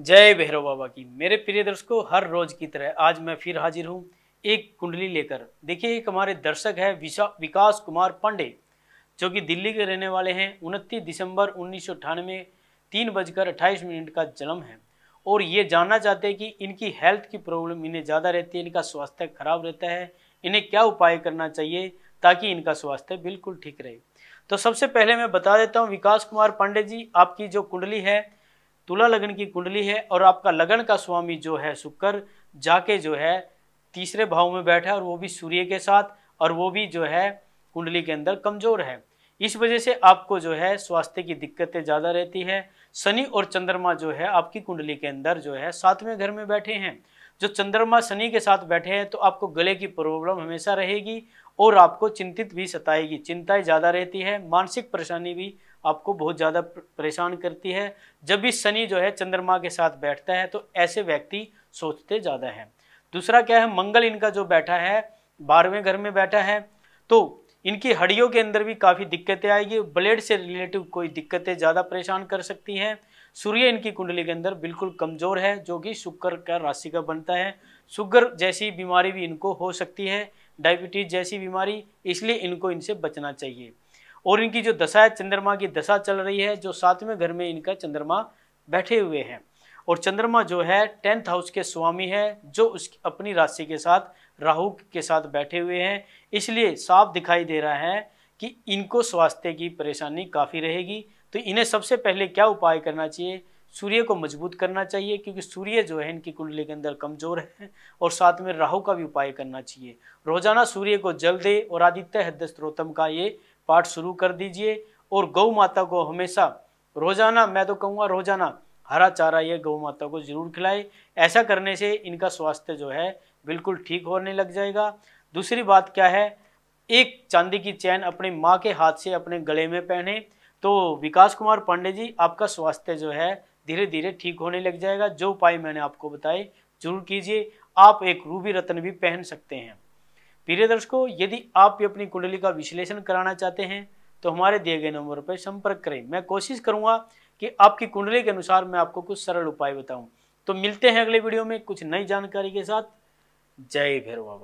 जय भैरव बाबा की मेरे प्रिय दर्शकों हर रोज की तरह आज मैं फिर हाजिर हूँ एक कुंडली लेकर देखिए एक हमारे दर्शक है विकास कुमार पांडे जो कि दिल्ली के रहने वाले हैं उनतीस दिसंबर उन्नीस सौ अठानवे तीन बजकर अट्ठाईस मिनट का जन्म है और ये जानना चाहते हैं कि इनकी हेल्थ की प्रॉब्लम इन्हें ज़्यादा रहती है इनका स्वास्थ्य खराब रहता है इन्हें क्या उपाय करना चाहिए ताकि इनका स्वास्थ्य बिल्कुल ठीक रहे तो सबसे पहले मैं बता देता हूँ विकास कुमार पांडे जी आपकी जो कुंडली है तुला लगन की कुंडली है और आपका लगन का स्वामी जो है शुक्र जाके जो है तीसरे भाव में बैठा है और वो भी सूर्य के साथ और वो भी जो है कुंडली के अंदर कमजोर है इस वजह से आपको जो है स्वास्थ्य की दिक्कतें ज़्यादा रहती है शनि और चंद्रमा जो है आपकी कुंडली के अंदर जो है सातवें घर में बैठे हैं जो चंद्रमा शनि के साथ बैठे हैं तो आपको गले की प्रॉब्लम हमेशा रहेगी और आपको चिंतित भी सताएगी चिंताएं ज़्यादा रहती है मानसिक परेशानी भी आपको बहुत ज़्यादा परेशान करती है जब भी शनि जो है चंद्रमा के साथ बैठता है तो ऐसे व्यक्ति सोचते ज़्यादा हैं दूसरा क्या है मंगल इनका जो बैठा है बारहवें घर में बैठा है तो इनकी हड्डियों के अंदर भी काफ़ी दिक्कतें आएगी ब्लेड से रिलेटिव कोई दिक्कतें ज़्यादा परेशान कर सकती हैं सूर्य इनकी कुंडली के अंदर बिल्कुल कमज़ोर है जो कि शुक्र का राशि का बनता है शुगर जैसी बीमारी भी इनको हो सकती है डायबिटीज़ जैसी बीमारी इसलिए इनको इनसे बचना चाहिए और इनकी जो दशा है चंद्रमा की दशा चल रही है जो सातवें घर में इनका चंद्रमा बैठे हुए हैं और चंद्रमा जो है टेंथ हाउस के स्वामी है जो उस अपनी राशि के साथ राहु के साथ बैठे हुए हैं इसलिए साफ दिखाई दे रहा है कि इनको स्वास्थ्य की परेशानी काफ़ी रहेगी तो इन्हें सबसे पहले क्या उपाय करना चाहिए सूर्य को मजबूत करना चाहिए क्योंकि सूर्य जो है इनकी कुंडली के अंदर कमजोर है और साथ में राहु का भी उपाय करना चाहिए रोजाना सूर्य को जल दे और आदित्य हृदय स्त्रोतम का ये पाठ शुरू कर दीजिए और गौ माता को हमेशा रोजाना मैं तो कहूँगा रोजाना हरा चारा ये गौ माता को जरूर खिलाए ऐसा करने से इनका स्वास्थ्य जो है बिल्कुल ठीक होने लग जाएगा दूसरी बात क्या है एक चांदी की चैन अपने माँ के हाथ से अपने गले में पहने तो विकास कुमार पांडे जी आपका स्वास्थ्य जो है धीरे धीरे ठीक होने लग जाएगा जो उपाय मैंने आपको बताए जरूर कीजिए आप एक रूबी रत्न भी पहन सकते हैं प्रिय दर्शकों यदि आप भी अपनी कुंडली का विश्लेषण कराना चाहते हैं तो हमारे दिए गए नंबर पर संपर्क करें मैं कोशिश करूंगा कि आपकी कुंडली के अनुसार मैं आपको कुछ सरल उपाय बताऊं तो मिलते हैं अगले वीडियो में कुछ नई जानकारी के साथ जय भैरवा